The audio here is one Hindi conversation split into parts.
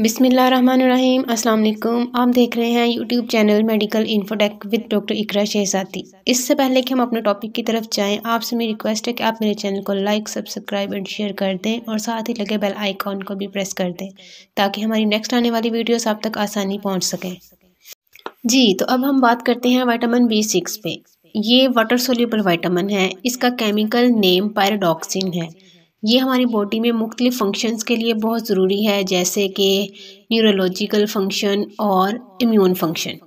बिसमीम अल्लाम आप देख रहे हैं YouTube channel medical infotech with doctor Iqra Shahzadi इससे पहले कि हम अपने टॉपिक की तरफ जाएं आपसे मेरी रिक्वेस्ट है कि आप मेरे चैनल को लाइक सब्सक्राइब एंड शेयर कर दें और साथ ही लगे बेल आइकॉन को भी प्रेस कर दें ताकि हमारी नेक्स्ट आने वाली वीडियोस आप तक आसानी पहुँच सकें जी तो अब हम बात करते हैं वाइटामिन बी सिक्स पे ये वाटर सोल्यूबल वाइटामिन है इसका केमिकल नेम पैराडॉक्सिन है ये हमारी बॉडी में मुख्तलिफ फंक्शंस के लिए बहुत ज़रूरी है जैसे कि न्यूरोलॉजिकल फंक्शन और इम्यून फंक्शन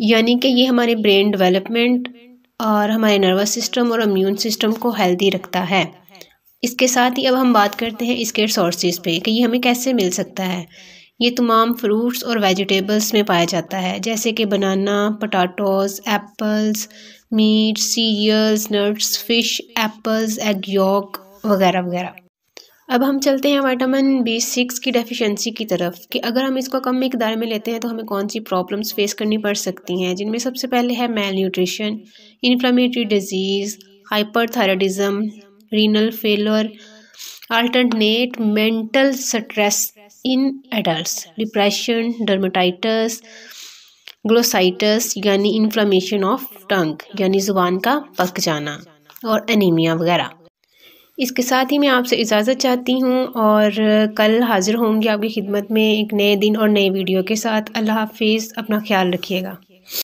यानी कि ये हमारे ब्रेन डेवलपमेंट और हमारे नर्वस सिस्टम और इम्यून सिस्टम को हेल्दी रखता है इसके साथ ही अब हम बात करते हैं इसके सोर्सेज पे कि ये हमें कैसे मिल सकता है ये तमाम फ्रूट्स और वेजिटेबल्स में पाया जाता है जैसे कि banana potatoes apples meat cereals nuts fish apples egg yolk वगैरह वगैरह अब हम चलते हैं वाइटामिन बी सिक्स की डेफिशिएंसी की तरफ कि अगर हम इसको कम मकदार में लेते हैं तो हमें कौन सी प्रॉब्लम्स फेस करनी पड़ सकती हैं जिनमें सबसे पहले है malnutrition inflammatory disease hyperthyroidism renal failure alternate mental stress in adult depression dermatitis glossitis यानी इन्फ्लामेशन ऑफ टंग यानी ज़ुबान का पक जाना और एनीमिया वगैरह इसके साथ ही मैं आपसे इजाज़त चाहती हूँ और कल हाज़िर होंगी आपकी खिदमत में एक नए दिन और नए वीडियो के साथ अल्लाह हाफिज़ अपना ख्याल रखिएगा